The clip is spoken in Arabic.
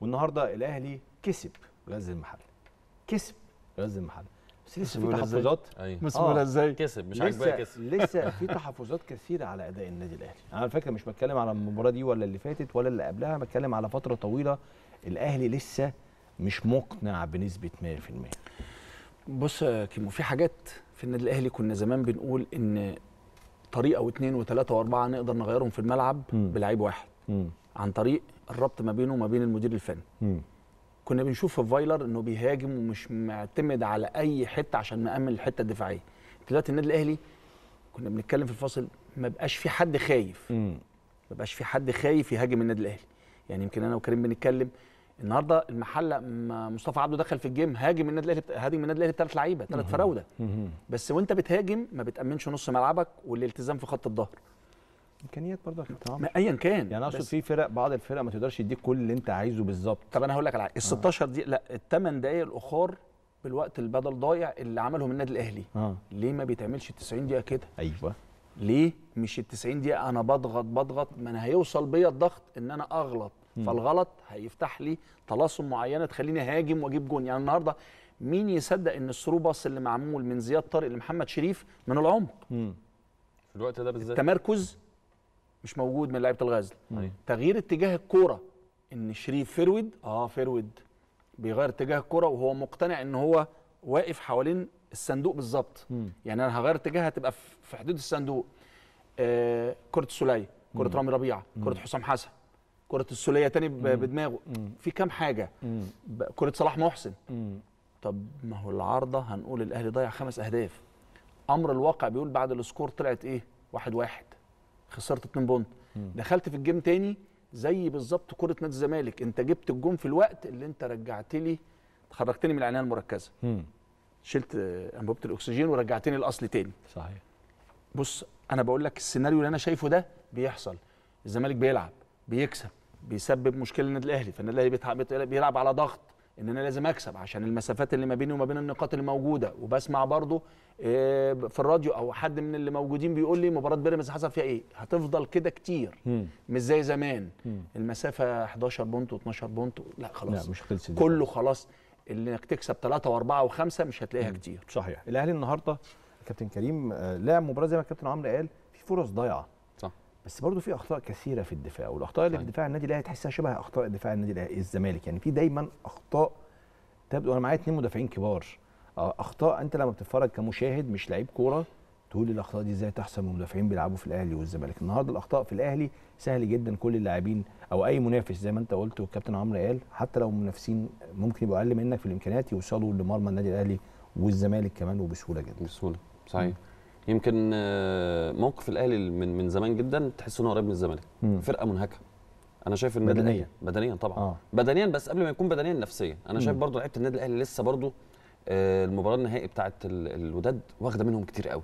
والنهارده الاهلي كسب غزل المحله كسب غزل المحله بس لسه في تحفظات مسؤولة أيوه. آه. ازاي كسب مش عاجباه كسب لسه في تحفظات كثيره على اداء النادي الاهلي انا على فكره مش بتكلم على المباراه دي ولا اللي فاتت ولا اللي قبلها بتكلم على فتره طويله الاهلي لسه مش مقنع بنسبه 100% بص يا كيمو في حاجات في النادي الاهلي كنا زمان بنقول ان طريقه واثنين وثلاثه واربعه نقدر نغيرهم في الملعب بلعيب واحد م. عن طريق الربط ما بينه وما بين المدير الفني كنا بنشوف في فايلر انه بيهاجم ومش معتمد على اي حته عشان مامن الحته الدفاعيه دلوقتي النادي الاهلي كنا بنتكلم في الفاصل ما بقاش في حد خايف ما بقاش في حد خايف يهاجم النادي الاهلي يعني يمكن انا وكريم بنتكلم النهارده المحله مصطفى عبده دخل في الجيم هاجم النادي الاهلي هاجم النادي الاهلي بثلاث لعيبه ثلاث فراوده بس وانت بتهاجم ما بتامنش نص ملعبك والالتزام في خط الظهر امكانيات برضه ما ايا كان يعني اقصد في فرق بعض الفرق ما تقدرش تديك كل اللي انت عايزه بالظبط طب انا هقول لك على حاجه ال 16 دقيقه لا الثمان دقائق الاخر بالوقت البدل ضايع اللي عملهم النادي الاهلي آه. ليه ما بيتعملش 90 دقيقه كده ايوه ليه مش ال 90 دقيقه انا بضغط بضغط ما انا هيوصل بيا الضغط ان انا اغلط م. فالغلط هيفتح لي طلاسم معينه تخليني هاجم واجيب جون يعني النهارده مين يصدق ان السرو باص اللي معمول من زياد طارق لمحمد شريف من العمق في الوقت ده بالذات التمركز مش موجود من لعيبه الغزل نعم. تغيير اتجاه الكوره ان شريف فرود اه فرود بيغير اتجاه الكوره وهو مقتنع ان هو واقف حوالين الصندوق بالظبط يعني انا هغير اتجاهها تبقى في حدود الصندوق آه كره السوليه كره رامي ربيعه كره حسام حسن كره السوليه تاني بدماغه في كام حاجه كره صلاح محسن طب ما هو العارضه هنقول الاهلي ضيع خمس اهداف امر الواقع بيقول بعد السكور طلعت ايه واحد واحد خسرت 2 بونت دخلت في الجيم تاني زي بالظبط كره نادي الزمالك انت جبت الجون في الوقت اللي انت رجعت لي خرجتني من العنايه المركزه مم. شلت انبوبه الاكسجين ورجعتني الاصل تاني صحيح بص انا بقول لك السيناريو اللي انا شايفه ده بيحصل الزمالك بيلعب بيكسب بيسبب مشكله للنادي الاهلي فالنادي الاهلي بيلعب على ضغط ان انا لازم اكسب عشان المسافات اللي ما بيني وما بين النقاط اللي موجوده وبسمع برضو آه، في الراديو او حد من اللي موجودين بيقول لي مباراه بيراميدز حصل فيها ايه هتفضل كده كتير مش زي زمان المسافه 11 بونت و12 بونت لا خلاص لا مش خلصت كله خلاص اللي انك تكسب 3 و4 و5 مش هتلاقيها كتير صحيح الاهلي النهارده كابتن كريم آه، لعب مباراه زي ما كابتن عمرو قال في فرص ضايعه بس برضه في اخطاء كثيره في الدفاع والاخطاء اللي في طيب. دفاع النادي الاهلي تحسها شبه اخطاء دفاع النادي الاهلي الزمالك يعني في دايما اخطاء تبدو انا معايا اثنين مدافعين كبار آه، اخطاء انت لما بتتفرج كمشاهد مش لعيب كوره تقول الاخطاء دي ازاي تحصل من مدافعين بيلعبوا في الاهلي والزمالك النهارده الاخطاء في الاهلي سهل جدا كل اللاعبين او اي منافس زي ما انت قلت والكابتن عمرو قال حتى لو منافسين ممكن يبقوا اقل منك في الامكانيات يوصلوا لمرمى النادي الاهلي والزمالك كمان وبسهوله جدا بسهوله صحيح يمكن آه، موقف الاهلي من من زمان جدا تحس انه قريب من الزمالك فرقه منهكه انا شايف ان بدنيا بدنيا طبعا آه. بدنيا بس قبل ما يكون بدنيا نفسيا انا شايف برضو لعيبه النادي الاهلي لسه برضو آه، المباراه النهائي بتاعه الوداد واخده منهم كتير قوي